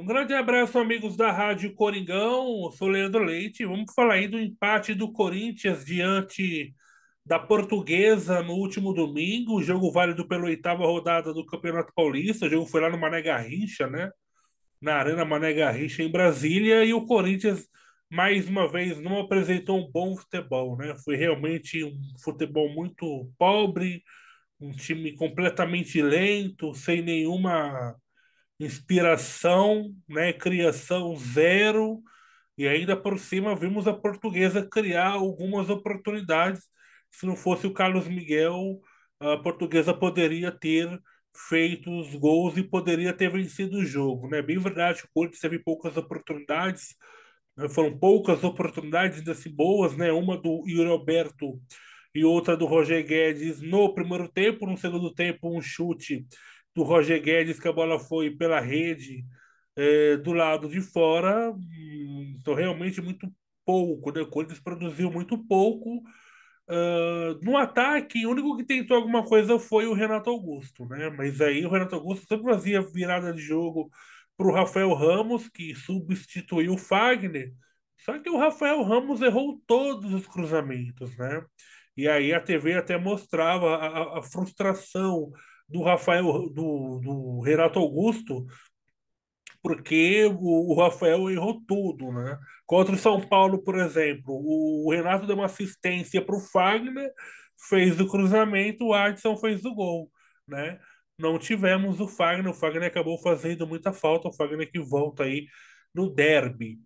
Um grande abraço, amigos da Rádio Coringão. Eu sou Leandro Leite. Vamos falar aí do empate do Corinthians diante da Portuguesa no último domingo. Jogo válido pela oitava rodada do Campeonato Paulista. O jogo foi lá no Mané Garrincha, né? Na Arena Mané Garrincha, em Brasília. E o Corinthians, mais uma vez, não apresentou um bom futebol, né? Foi realmente um futebol muito pobre, um time completamente lento, sem nenhuma inspiração, né, criação zero, e ainda por cima vimos a portuguesa criar algumas oportunidades. Se não fosse o Carlos Miguel, a portuguesa poderia ter feito os gols e poderia ter vencido o jogo. Né? Bem verdade, o Corinthians teve poucas oportunidades, né? foram poucas oportunidades, ainda assim boas, né? uma do Yuri Alberto e outra do Roger Guedes no primeiro tempo, no segundo tempo um chute do Roger Guedes, que a bola foi pela rede é, do lado de fora. Então, realmente, muito pouco. Né? O Corinthians produziu muito pouco. Uh, no ataque, o único que tentou alguma coisa foi o Renato Augusto, né? Mas aí o Renato Augusto sempre fazia virada de jogo para o Rafael Ramos, que substituiu o Fagner. Só que o Rafael Ramos errou todos os cruzamentos, né? E aí a TV até mostrava a, a frustração do Rafael, do, do Renato Augusto, porque o, Rafael errou tudo, né? Contra o São Paulo, por exemplo, o, Renato deu uma assistência para o Fagner, fez o cruzamento, o Adson fez o gol, né? Não tivemos o Fagner, o Fagner acabou fazendo muita falta, o Fagner que volta aí no derby.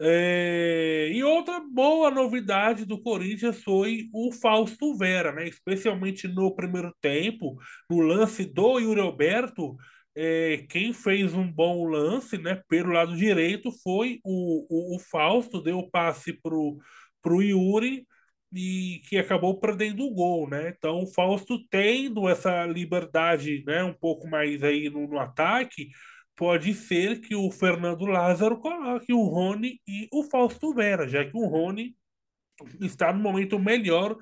É... E outra boa novidade do Corinthians foi o Fausto Vera, né? especialmente no primeiro tempo, no lance do Yuri Alberto. É... Quem fez um bom lance né, pelo lado direito foi o, o, o Fausto, deu o passe para o Yuri e que acabou perdendo o gol, né? Então o Fausto tendo essa liberdade, né, um pouco mais aí no, no ataque, pode ser que o Fernando Lázaro coloque o Rony e o Fausto Vera, já que o Rony está no momento melhor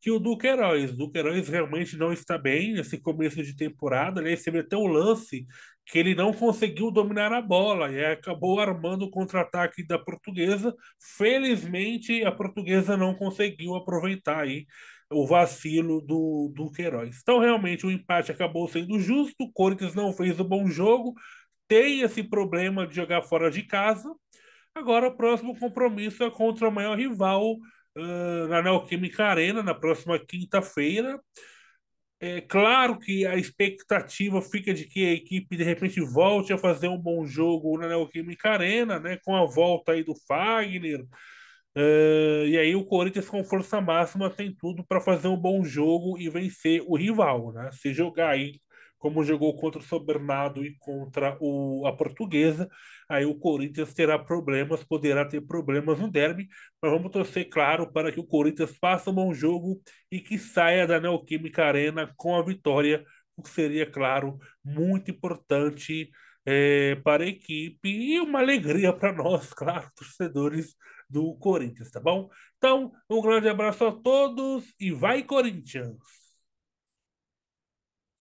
que o Duqueiroz. O Duqueiroz realmente não está bem nesse começo de temporada. Né? Ele recebeu até um lance que ele não conseguiu dominar a bola e acabou armando o contra-ataque da portuguesa. Felizmente, a portuguesa não conseguiu aproveitar aí o vacilo do Queiroz. Então, realmente, o empate acabou sendo justo. O Corinthians não fez o um bom jogo, tem esse problema de jogar fora de casa. Agora, o próximo compromisso é contra o maior rival uh, na Neoquímica Arena, na próxima quinta-feira. É claro que a expectativa fica de que a equipe de repente volte a fazer um bom jogo na Neoquímica Arena, né? Com a volta aí do Fagner. Uh, e aí o Corinthians com força máxima tem tudo para fazer um bom jogo e vencer o rival, né? Se jogar aí como jogou contra o São Bernardo e contra o, a Portuguesa, aí o Corinthians terá problemas, poderá ter problemas no derby, mas vamos torcer, claro, para que o Corinthians faça um bom jogo e que saia da Neoquímica Arena com a vitória, o que seria, claro, muito importante é, para a equipe e uma alegria para nós, claro, torcedores do Corinthians, tá bom? Então, um grande abraço a todos e vai, Corinthians!